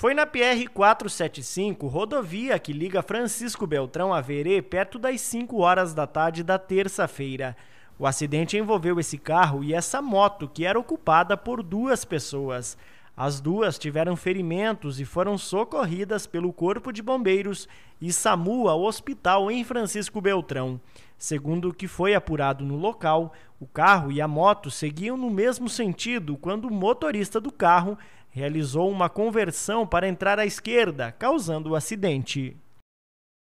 Foi na PR-475, rodovia que liga Francisco Beltrão a Verê, perto das 5 horas da tarde da terça-feira. O acidente envolveu esse carro e essa moto, que era ocupada por duas pessoas. As duas tiveram ferimentos e foram socorridas pelo Corpo de Bombeiros e SAMU ao hospital em Francisco Beltrão. Segundo o que foi apurado no local, o carro e a moto seguiam no mesmo sentido quando o motorista do carro realizou uma conversão para entrar à esquerda, causando o acidente.